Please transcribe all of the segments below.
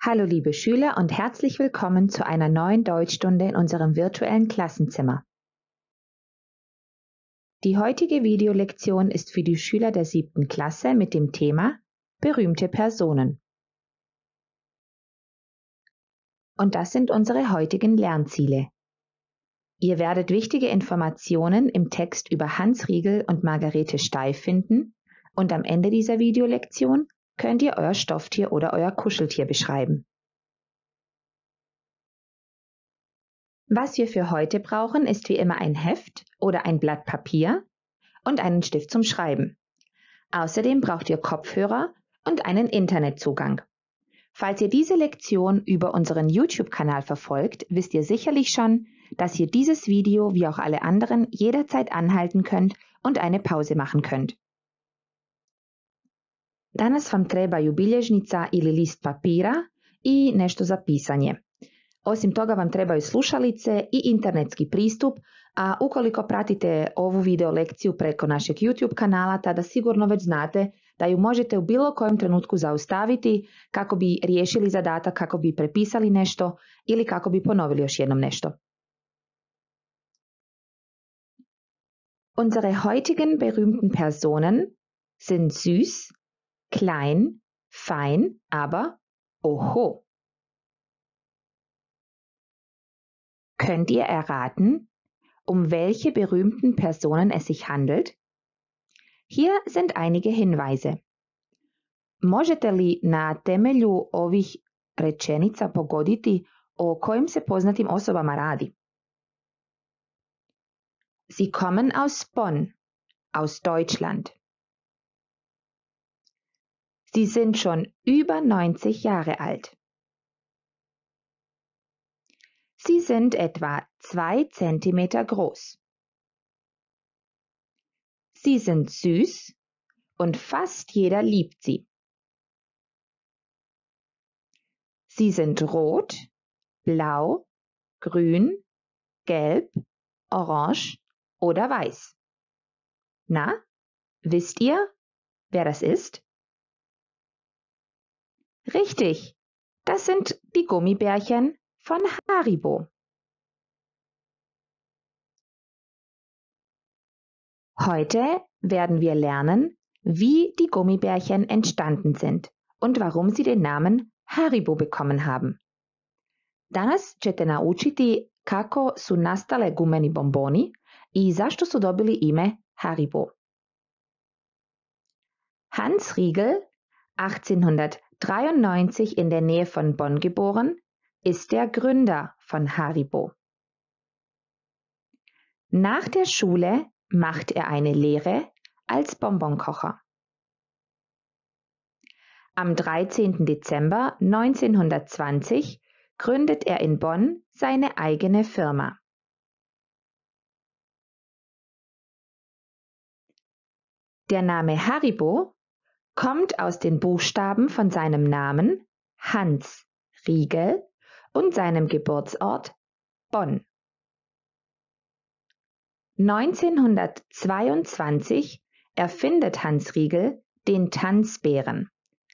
Hallo liebe Schüler und herzlich willkommen zu einer neuen Deutschstunde in unserem virtuellen Klassenzimmer. Die heutige Videolektion ist für die Schüler der siebten Klasse mit dem Thema Berühmte Personen. Und das sind unsere heutigen Lernziele. Ihr werdet wichtige Informationen im Text über Hans Riegel und Margarete Steif finden und am Ende dieser Videolektion könnt ihr euer Stofftier oder euer Kuscheltier beschreiben. Was wir für heute brauchen, ist wie immer ein Heft oder ein Blatt Papier und einen Stift zum Schreiben. Außerdem braucht ihr Kopfhörer und einen Internetzugang. Falls ihr diese Lektion über unseren YouTube-Kanal verfolgt, wisst ihr sicherlich schon, dass ihr dieses Video wie auch alle anderen jederzeit anhalten könnt und eine Pause machen könnt. Danas vam trebaju bilježnica ili list papira i nešto za pisanje. Osim toga vam trebaju slušalice i internetski pristup, a ukoliko pratite ovu video lekciju preko našeg YouTube kanala, tada sigurno već znate da ju možete u bilo kojem trenutku zaustaviti kako bi riješili zadatak, kako bi prepisali nešto ili kako bi ponovili još jednom nešto. Unsere heutigen berühmten Personen sind süß, Klein, fein, aber oho! Könnt ihr erraten, um welche berühmten Personen es sich handelt? Hier sind einige Hinweise. Možete li na temelju ovih rečenica pogoditi o kojim se poznatim osobama radi? Sie kommen aus Bonn, aus Deutschland. Sie sind schon über 90 Jahre alt. Sie sind etwa 2 cm groß. Sie sind süß und fast jeder liebt sie. Sie sind rot, blau, grün, gelb, orange oder weiß. Na, wisst ihr, wer das ist? Richtig, das sind die Gummibärchen von Haribo. Heute werden wir lernen, wie die Gummibärchen entstanden sind und warum sie den Namen Haribo bekommen haben. Danas ćete naučiti kako su nastale gumeni bomboni i zašto su dobili ime Haribo. Hans Riegel 1800 Dreiundneunzig in der Nähe von Bonn geboren, ist der Gründer von Haribo. Nach der Schule macht er eine Lehre als Bonbonkocher. Am 13. Dezember 1920 gründet er in Bonn seine eigene Firma. Der Name Haribo kommt aus den Buchstaben von seinem Namen Hans Riegel und seinem Geburtsort Bonn. 1922 erfindet Hans Riegel den Tanzbären.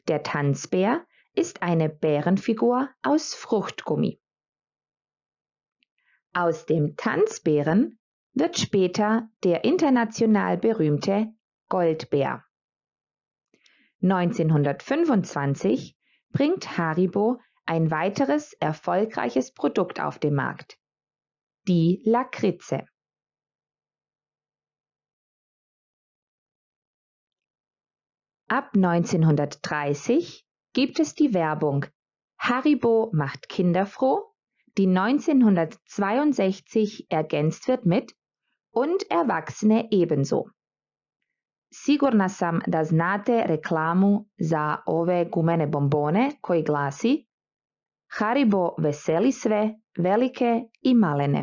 Der Tanzbär ist eine Bärenfigur aus Fruchtgummi. Aus dem Tanzbären wird später der international berühmte Goldbär. 1925 bringt Haribo ein weiteres erfolgreiches Produkt auf den Markt, die Lakritze. Ab 1930 gibt es die Werbung Haribo macht Kinder froh, die 1962 ergänzt wird mit und Erwachsene ebenso. Sigurna sam da znate reklamu za ove gumene bombone koji glasi Haribo veseli sve, velike i malene.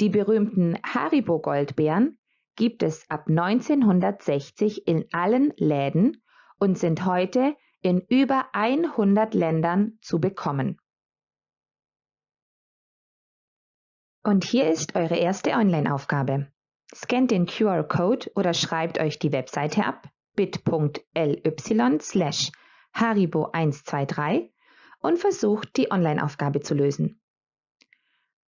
Die berühmten Haribo Goldbeeren gibt es ab 1960 in allen Läden und sind heute in über 100 Ländern zu bekommen. Und hier ist eure erste Online-Aufgabe. Scannt den QR-Code oder schreibt euch die Webseite ab bit.ly slash haribo123 und versucht die online-aufgabe zu lösen.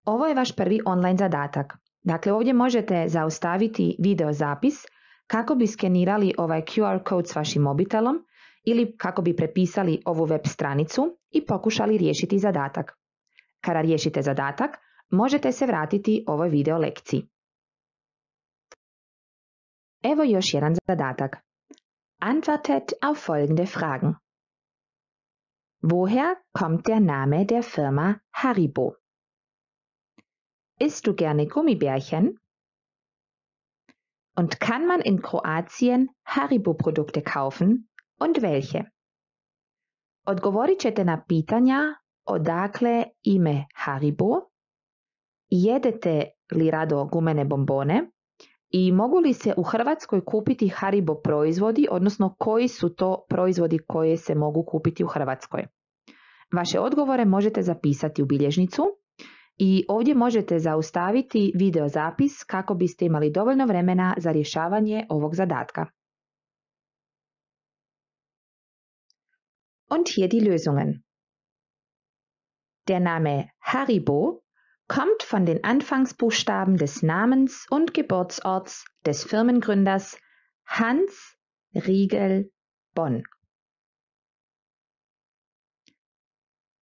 Ovo je vaš prvi online zadatak. Dakle, ovdje možete zaustaviti video zapis kako bi skenirali ovaj QR kod s vašim mobitelom ili kako bi prepisali ovu web stranicu i pokušali riješiti zadatak. Kada riješite zadatak, možete se vratiti ovoj video lekciji. Evo Joshiran Sadatak antwortet auf folgende Fragen. Woher kommt der Name der Firma Haribo? Isst du gerne Gummibärchen? Und kann man in Kroatien Haribo-Produkte kaufen und welche? Odgovorit na pitanja odakle ime Haribo, jedete li rado gumene bombone i mogu li se u Hrvatskoj kupiti Haribo proizvodi, odnosno koji su to proizvodi koje se mogu kupiti u Hrvatskoj? Vaše odgovore možete zapisati u bilježnicu i ovdje možete zaustaviti video zapis kako biste imali dovoljno vremena za rješavanje ovog zadatka. Und hier die Lösungen. Der Name Haribo kommt von den Anfangsbuchstaben des Namens und Geburtsorts des Firmengründers Hans Riegel Bonn.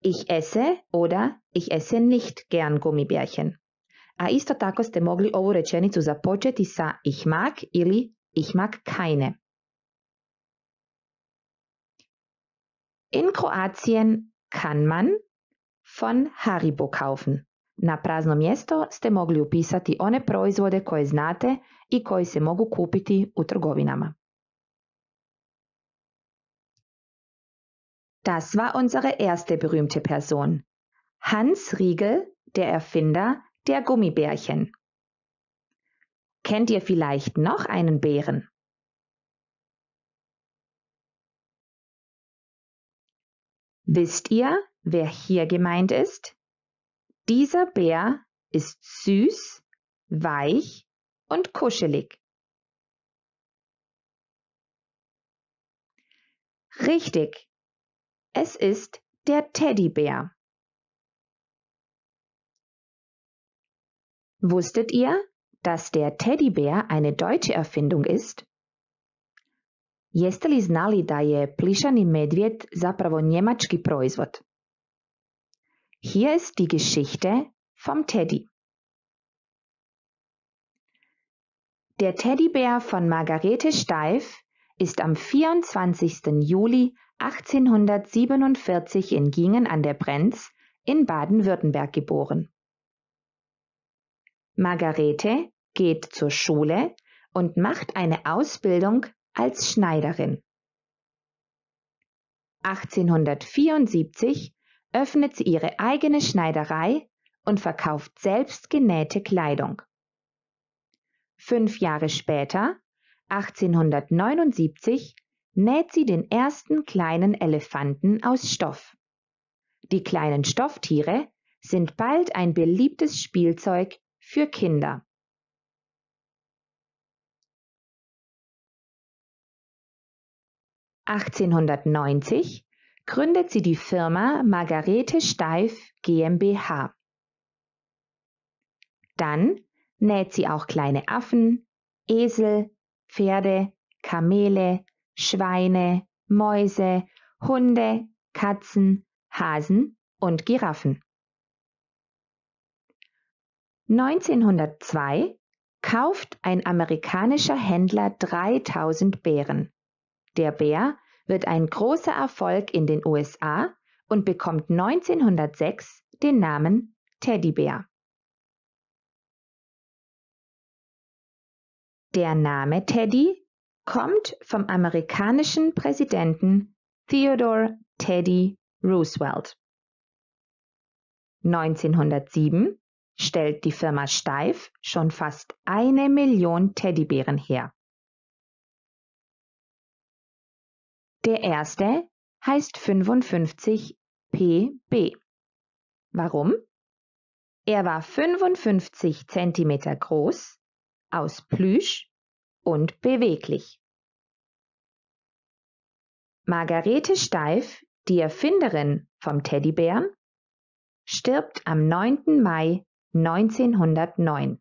Ich esse oder ich esse nicht gern Gummibärchen. A isto tako ste mogli ovu rečenicu započeti sa ich mag ili ich mag keine. In Kroatien kann man von Haribo kaufen. Na prazno mjesto ste mogli upisati one proizvode koje znate i koji se mogu kupiti u trgovinama. Das war unsere erste berühmte Person. Hans Riegel, der Erfinder der Gummibärchen. Kennt ihr vielleicht noch einen Bären? Wisst ihr, wer hier gemeint ist? Dieser Bär ist süß, weich und kuschelig. Richtig. Es ist der Teddybär. Wusstet ihr, dass der Teddybär eine deutsche Erfindung ist? Jeste li znali da je plišani medvjed zapravo njemački proizvod? Hier ist die Geschichte vom Teddy. Der Teddybär von Margarete Steif ist am 24. Juli 1847 in Gingen an der Brenz in Baden-Württemberg geboren. Margarete geht zur Schule und macht eine Ausbildung als Schneiderin. 1874 öffnet sie ihre eigene Schneiderei und verkauft selbst genähte Kleidung. Fünf Jahre später, 1879, näht sie den ersten kleinen Elefanten aus Stoff. Die kleinen Stofftiere sind bald ein beliebtes Spielzeug für Kinder. Achtzehnhundertneunzig gründet sie die Firma Margarete Steif GmbH. Dann näht sie auch kleine Affen, Esel, Pferde, Kamele, Schweine, Mäuse, Hunde, Katzen, Hasen und Giraffen. 1902 kauft ein amerikanischer Händler 3000 Bären. Der Bär wird ein großer Erfolg in den USA und bekommt 1906 den Namen Teddybär. Der Name Teddy kommt vom amerikanischen Präsidenten Theodore Teddy Roosevelt. 1907 stellt die Firma Steif schon fast eine Million Teddybären her. Der erste heißt 55 PB. Warum? Er war 55 cm groß, aus Plüsch und beweglich. Margarete Steif, die Erfinderin vom Teddybären, stirbt am 9. Mai 1909.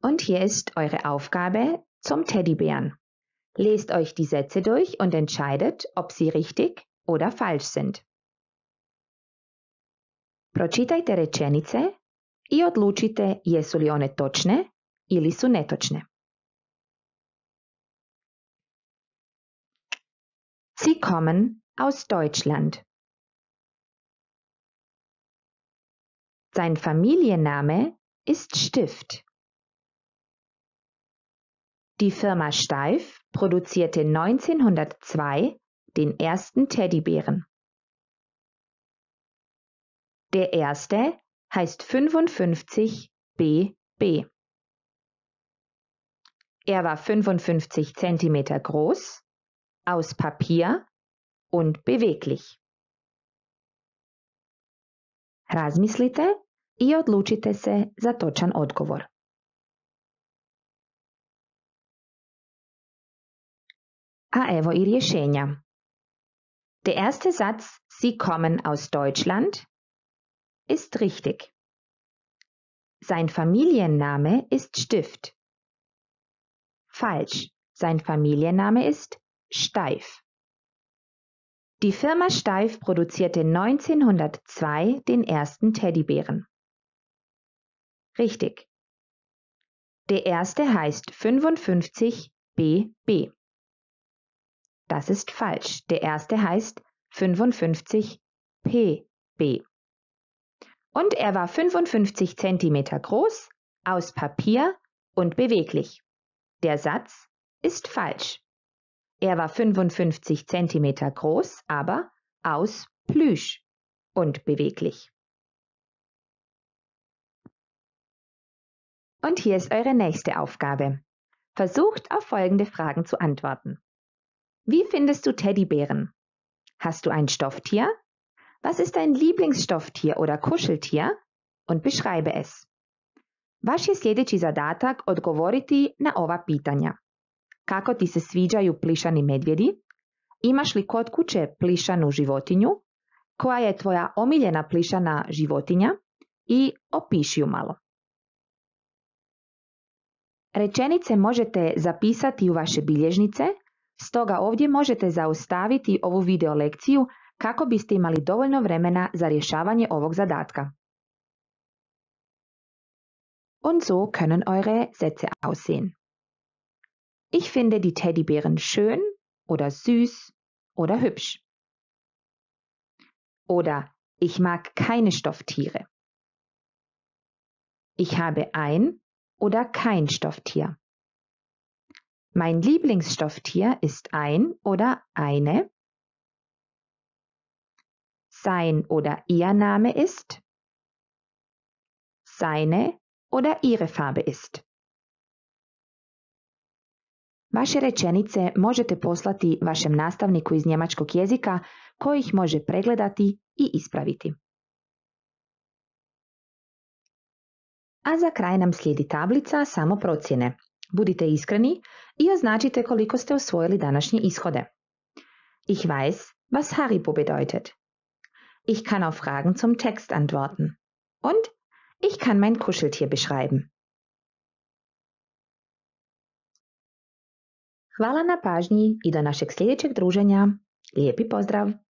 Und hier ist eure Aufgabe zum Teddybären. Lest euch die Sätze durch und entscheidet, ob sie richtig oder falsch sind. Pročitajte rečenice i odlučite jesu li one točne ili su netočne. Sie kommen aus Deutschland. Sein Familienname ist Stift. Die Firma Steif produzierte 1902 den ersten Teddybären. Der erste heißt 55 BB. Er war 55 cm groß, aus Papier und beweglich. Razmislite i odlučite se za točan odgovor. a ah, evo Der erste Satz, Sie kommen aus Deutschland, ist richtig. Sein Familienname ist Stift. Falsch. Sein Familienname ist Steif. Die Firma Steif produzierte 1902 den ersten Teddybären. Richtig. Der erste heißt 55 BB. Das ist falsch. Der erste heißt 55 PB. Und er war 55 cm groß, aus Papier und beweglich. Der Satz ist falsch. Er war 55 cm groß, aber aus Plüsch und beweglich. Und hier ist eure nächste Aufgabe. Versucht auf folgende Fragen zu antworten. Wie findest du Teddybären? Hast du ein Stofftier? Was ist dein Lieblingsstofftier oder Kuscheltier? Und beschreibe es. Vaš je sljedeći zadatak odgovoriti na ova pitanja. Kako ti se sviđaju plišani medvjedi? Imaš li kod kuće plišanu životinju? Koja je tvoja omiljena plišana životinja? I opiši ju malo. Rečenice možete zapisati u vaše bilježnice Stoga ovdje možete zaustaviti ovu video lekciju kako biste imali dovoljno vremena za rješavanje ovog zadatka. Und so können eure Sätze aussehen. Ich finde die Teddybären schön oder süß oder hübsch. Oder ich mag keine Stofftiere. Ich habe ein oder kein Stofftier. Mein Lieblingsstofftier ist ein oder eine. Sein oder ihr Name ist. Seine oder ihre Farbe ist. Vaše rečenice možete poslati vašem nastavniku iz njemačkog jezika koji ih može pregledati i ispraviti. A za kraj nam slijedi tablica samo procjene. Budite iskreni, i označite koliko ste osvojili današnje ishode. Ich weiß, was Haribo bedeutet. Ich kann auf Fragen zum Text antworten. Und ich kann mein Kuscheltier beschreiben. Hvala na pažnji i do našeg sljedećeg druženja. Lijepi pozdrav!